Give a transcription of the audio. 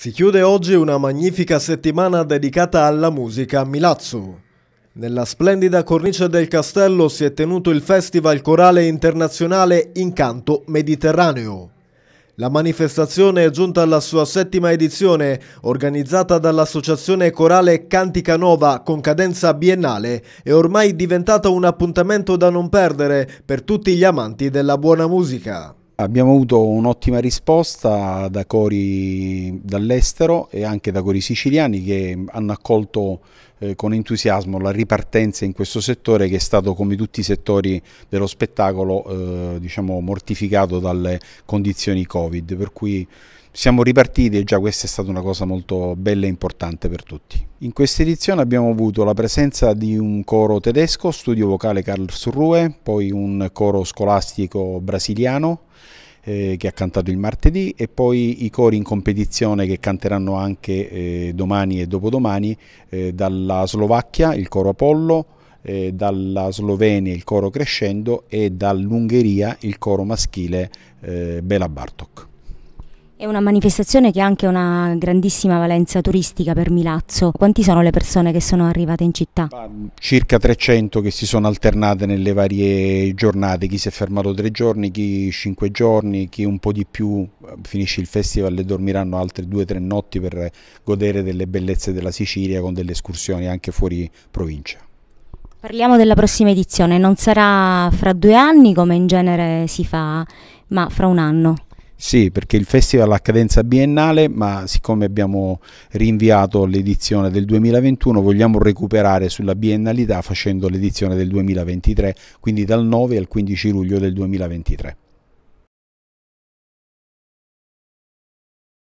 Si chiude oggi una magnifica settimana dedicata alla musica a Milazzo. Nella splendida cornice del castello si è tenuto il Festival Corale Internazionale Incanto Mediterraneo. La manifestazione è giunta alla sua settima edizione, organizzata dall'associazione corale Cantica Nova con cadenza biennale, è ormai diventata un appuntamento da non perdere per tutti gli amanti della buona musica. Abbiamo avuto un'ottima risposta da cori dall'estero e anche da cori siciliani che hanno accolto eh, con entusiasmo la ripartenza in questo settore che è stato come tutti i settori dello spettacolo eh, diciamo mortificato dalle condizioni Covid, per cui siamo ripartiti e già questa è stata una cosa molto bella e importante per tutti. In questa edizione abbiamo avuto la presenza di un coro tedesco, studio vocale Karlsruhe, poi un coro scolastico brasiliano eh, che ha cantato il martedì e poi i cori in competizione che canteranno anche eh, domani e dopodomani eh, dalla Slovacchia, il coro Apollo, eh, dalla Slovenia il coro Crescendo e dall'Ungheria il coro maschile eh, Bela Bartok. È una manifestazione che ha anche una grandissima valenza turistica per Milazzo. Quanti sono le persone che sono arrivate in città? Ah, circa 300 che si sono alternate nelle varie giornate, chi si è fermato tre giorni, chi cinque giorni, chi un po' di più finisce il festival e dormiranno altre due o tre notti per godere delle bellezze della Sicilia con delle escursioni anche fuori provincia. Parliamo della prossima edizione, non sarà fra due anni come in genere si fa, ma fra un anno. Sì, perché il festival ha cadenza biennale, ma siccome abbiamo rinviato l'edizione del 2021, vogliamo recuperare sulla biennalità facendo l'edizione del 2023, quindi dal 9 al 15 luglio del 2023.